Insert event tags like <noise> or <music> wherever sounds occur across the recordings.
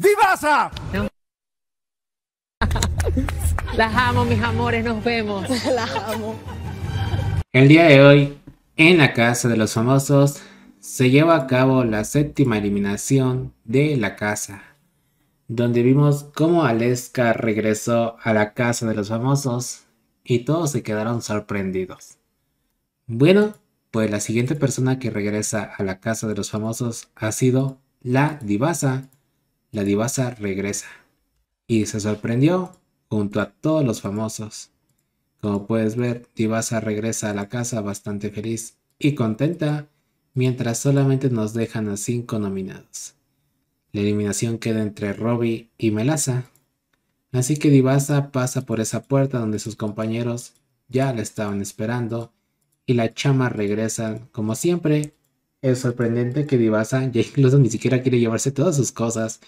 ¡Divasa! Las amo, mis amores, nos vemos. <laughs> Las amo. El día de hoy, en la Casa de los Famosos, se lleva a cabo la séptima eliminación de la casa, donde vimos cómo Aleska regresó a la Casa de los Famosos y todos se quedaron sorprendidos. Bueno, pues la siguiente persona que regresa a la Casa de los Famosos ha sido la divasa, la divasa regresa y se sorprendió junto a todos los famosos. Como puedes ver, Divasa regresa a la casa bastante feliz y contenta, mientras solamente nos dejan a 5 nominados. La eliminación queda entre Robbie y Melaza, así que Divasa pasa por esa puerta donde sus compañeros ya la estaban esperando y la chama regresa, como siempre, es sorprendente que Divasa <laughs> ya incluso ni siquiera quiere llevarse todas sus cosas.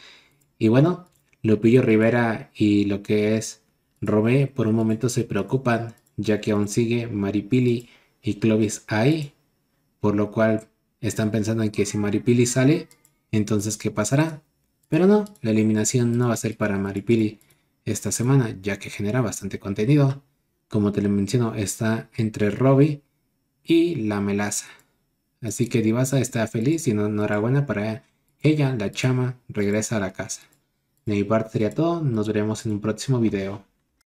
Y bueno, Lupillo Rivera y lo que es Robé por un momento se preocupan, ya que aún sigue Maripili y Clovis ahí, por lo cual están pensando en que si Maripili sale, entonces ¿qué pasará? Pero no, la eliminación no va a ser para Maripili esta semana, ya que genera bastante contenido. Como te lo menciono, está entre Roby y la melaza. Así que Divasa está feliz y enhorabuena para ella, la chama regresa a la casa. De mi parte sería todo, nos veremos en un próximo video.